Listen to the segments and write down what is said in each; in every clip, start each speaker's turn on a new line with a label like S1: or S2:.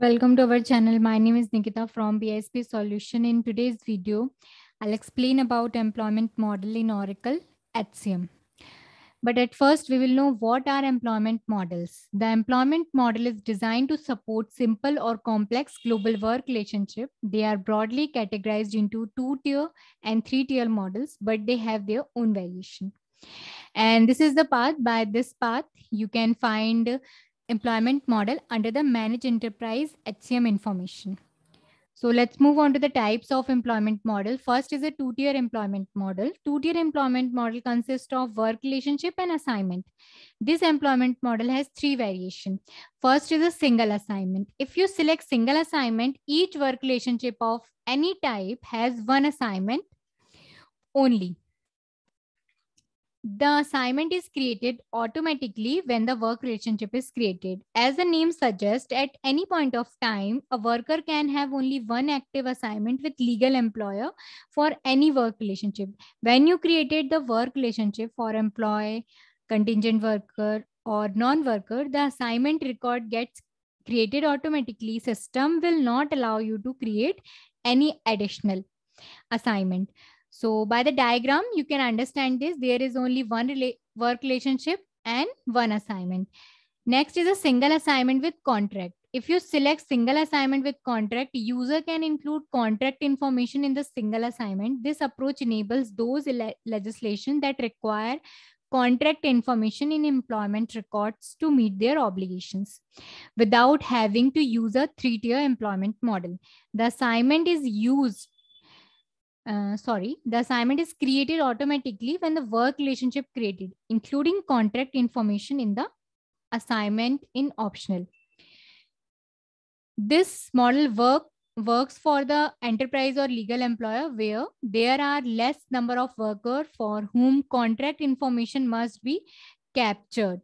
S1: Welcome to our channel. My name is Nikita from BSP Solution. In today's video, I'll explain about employment model in Oracle HCM. But at first, we will know what are employment models. The employment model is designed to support simple or complex global work relationship. They are broadly categorized into two-tier and three-tier models, but they have their own variation. And this is the path. By this path, you can find employment model under the managed enterprise HCM information. So let's move on to the types of employment model. First is a two-tier employment model. Two-tier employment model consists of work relationship and assignment. This employment model has three variation. First is a single assignment. If you select single assignment, each work relationship of any type has one assignment only. The assignment is created automatically when the work relationship is created. As the name suggests, at any point of time, a worker can have only one active assignment with legal employer for any work relationship. When you created the work relationship for employee, contingent worker, or non-worker, the assignment record gets created automatically. System will not allow you to create any additional assignment. So by the diagram, you can understand this. There is only one rela work relationship and one assignment. Next is a single assignment with contract. If you select single assignment with contract, user can include contract information in the single assignment. This approach enables those legislation that require contract information in employment records to meet their obligations without having to use a three-tier employment model. The assignment is used uh, sorry, the assignment is created automatically when the work relationship created, including contract information in the assignment in optional. This model work works for the enterprise or legal employer where there are less number of worker for whom contract information must be captured.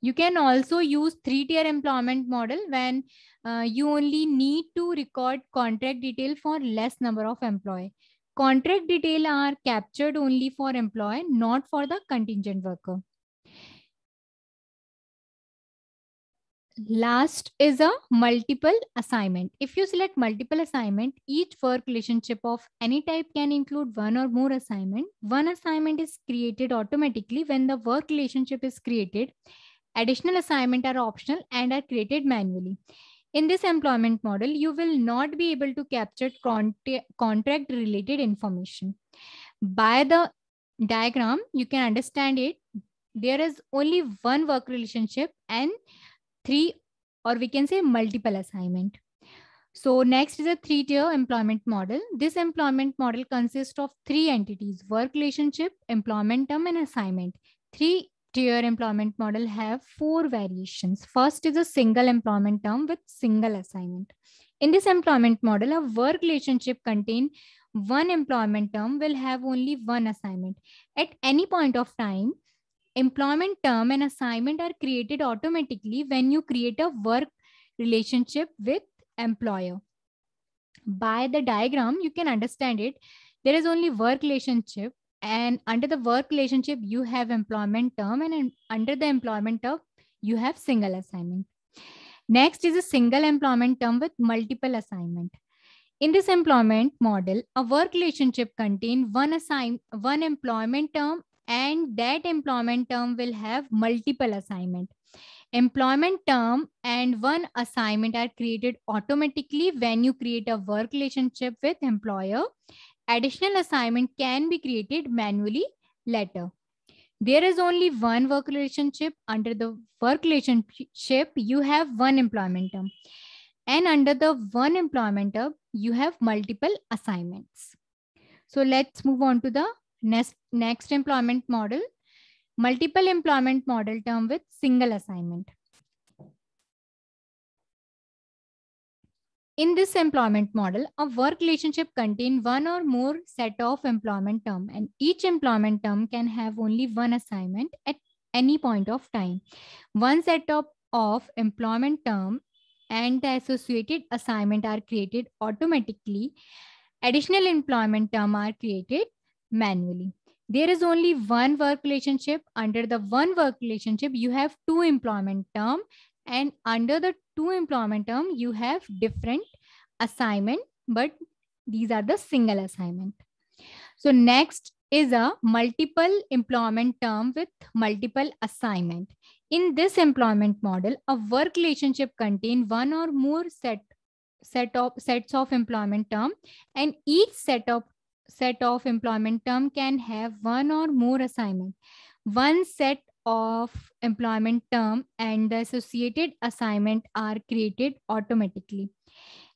S1: You can also use three-tier employment model when uh, you only need to record contract detail for less number of employee. Contract detail are captured only for employee, not for the contingent worker. Last is a multiple assignment. If you select multiple assignment, each work relationship of any type can include one or more assignment. One assignment is created automatically when the work relationship is created. Additional assignment are optional and are created manually. In this employment model, you will not be able to capture contract related information. By the diagram, you can understand it. There is only one work relationship and three or we can say multiple assignment. So next is a three-tier employment model. This employment model consists of three entities, work relationship, employment term, and assignment. Three tier employment model have four variations. First is a single employment term with single assignment. In this employment model, a work relationship contain one employment term will have only one assignment. At any point of time, employment term and assignment are created automatically when you create a work relationship with employer. By the diagram, you can understand it. There is only work relationship and under the work relationship you have employment term and under the employment term you have single assignment next is a single employment term with multiple assignment in this employment model a work relationship contain one assign one employment term and that employment term will have multiple assignment employment term and one assignment are created automatically when you create a work relationship with employer Additional assignment can be created manually later. There is only one work relationship. Under the work relationship, you have one employment term. And under the one employment term, you have multiple assignments. So let's move on to the next, next employment model. Multiple employment model term with single assignment. In this employment model, a work relationship contains one or more set of employment term and each employment term can have only one assignment at any point of time. One set of, of employment term and the associated assignment are created automatically. Additional employment term are created manually. There is only one work relationship. Under the one work relationship, you have two employment term and under the two employment term you have different assignment but these are the single assignment so next is a multiple employment term with multiple assignment in this employment model a work relationship contain one or more set set of sets of employment term and each set of set of employment term can have one or more assignment one set of employment term and the associated assignment are created automatically.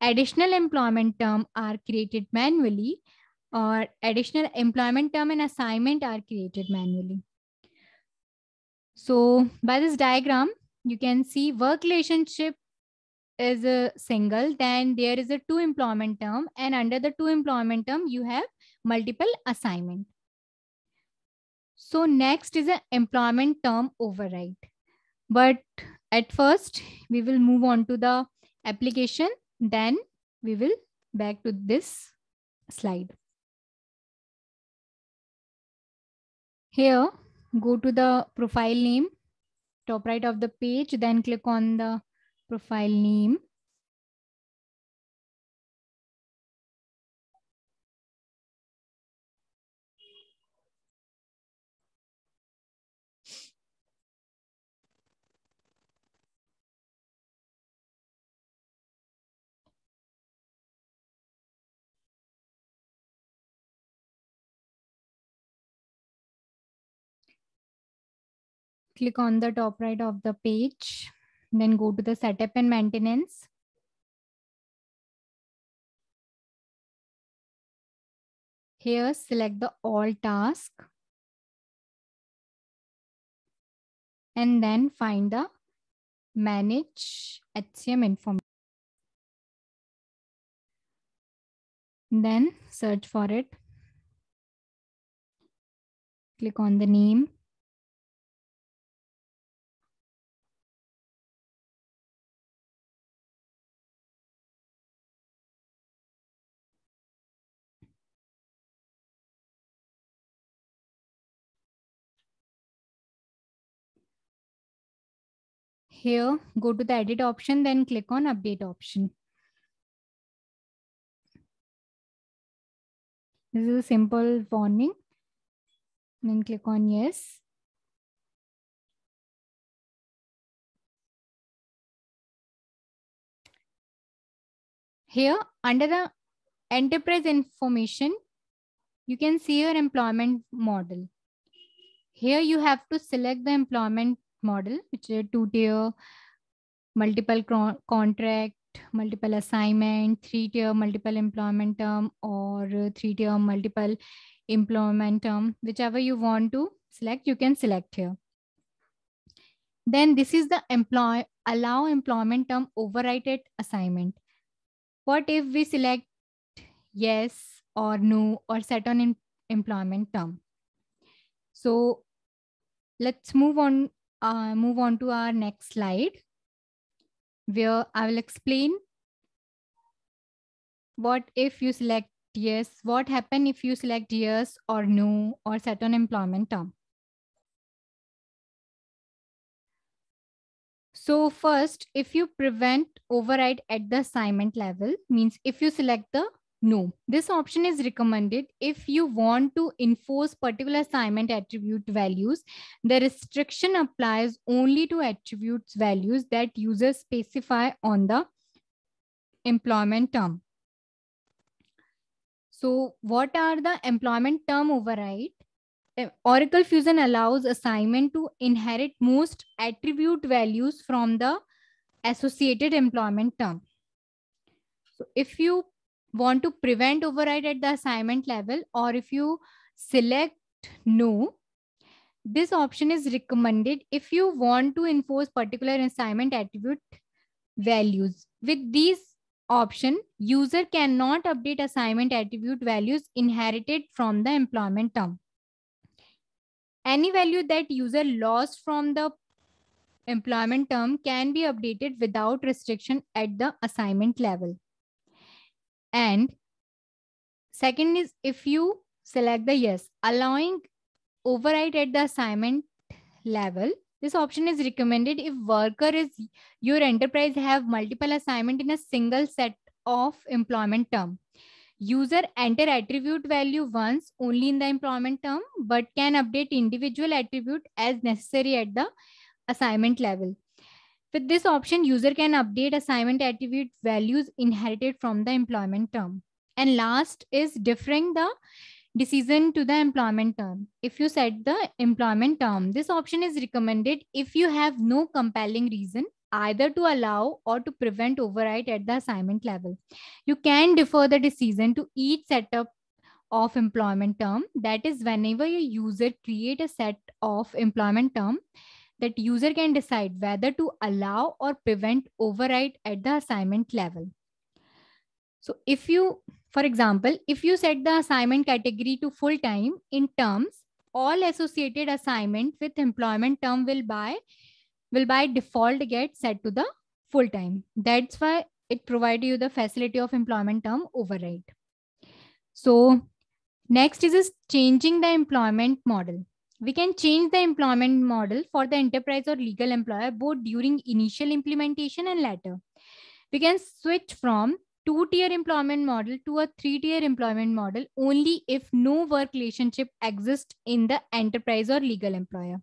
S1: Additional employment term are created manually or additional employment term and assignment are created manually. So by this diagram, you can see work relationship is a single, then there is a two employment term and under the two employment term, you have multiple assignment. So next is an employment term override. But at first, we will move on to the application. Then we will back to this
S2: slide. Here,
S1: go to the profile name, top right of the page, then click on the profile name.
S2: click on the top right of the page, then go to the setup and maintenance. Here, select the all task. And then find the manage HCM information. Then search for it. Click on the name. here, go to the edit option, then click on update option. This is a simple warning. Then click on yes.
S1: Here under the enterprise information, you can see your employment model. Here you have to select the employment model, which is two-tier, multiple contract, multiple assignment, three-tier multiple employment term, or three-tier multiple employment term, whichever you want to select, you can select here. Then this is the employ allow employment term overrated assignment. What if we select yes or no or set on employment term? So let's move on uh, move on to our next slide where I will explain what if you select yes, what happen if you select yes or no or set on employment term. So first, if you prevent override at the assignment level, means if you select the no, this option is recommended if you want to enforce particular assignment attribute values. The restriction applies only to attributes values that users specify on the employment term. So what are the employment term override? Eh, Oracle Fusion allows assignment to inherit most attribute values from the associated employment term. So if you want to prevent override at the assignment level or if you select no, this option is recommended if you want to enforce particular assignment attribute values. With these option, user cannot update assignment attribute values inherited from the employment term. Any value that user lost from the employment term can be updated without restriction at the assignment level. And second is if you select the yes, allowing override at the assignment level. This option is recommended if worker is your enterprise have multiple assignment in a single set of employment term. User enter attribute value once only in the employment term, but can update individual attribute as necessary at the assignment level. With this option, user can update assignment attribute values inherited from the employment term. And last is differing the decision to the employment term. If you set the employment term, this option is recommended if you have no compelling reason either to allow or to prevent override at the assignment level. You can defer the decision to each setup of employment term. That is whenever a user create a set of employment term, that user can decide whether to allow or prevent override at the assignment level. So if you, for example, if you set the assignment category to full time in terms, all associated assignment with employment term will by will by default get set to the full time. That's why it provides you the facility of employment term override. So next is, is changing the employment model we can change the employment model for the enterprise or legal employer both during initial implementation and later. We can switch from two-tier employment model to a three-tier employment model only if no work relationship exists in the enterprise or legal employer.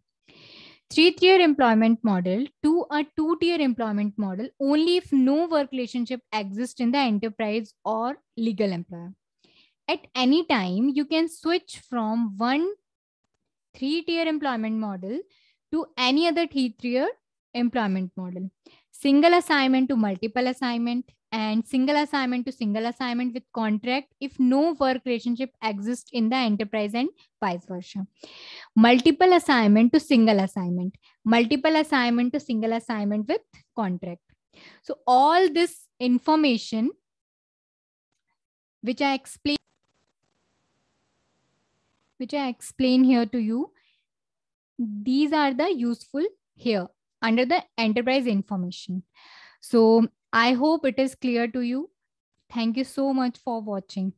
S1: Three-tier employment model to a two-tier employment model only if no work relationship exists in the enterprise or legal employer. At any time, you can switch from one three tier employment model to any other three tier employment model. Single assignment to multiple assignment and single assignment to single assignment with contract if no work relationship exists in the enterprise and vice versa. Multiple assignment to single assignment, multiple assignment to single assignment with contract. So all this information which I explained which I explain here to you. These are the useful here under the enterprise information. So I hope it is clear to you. Thank you so much for watching.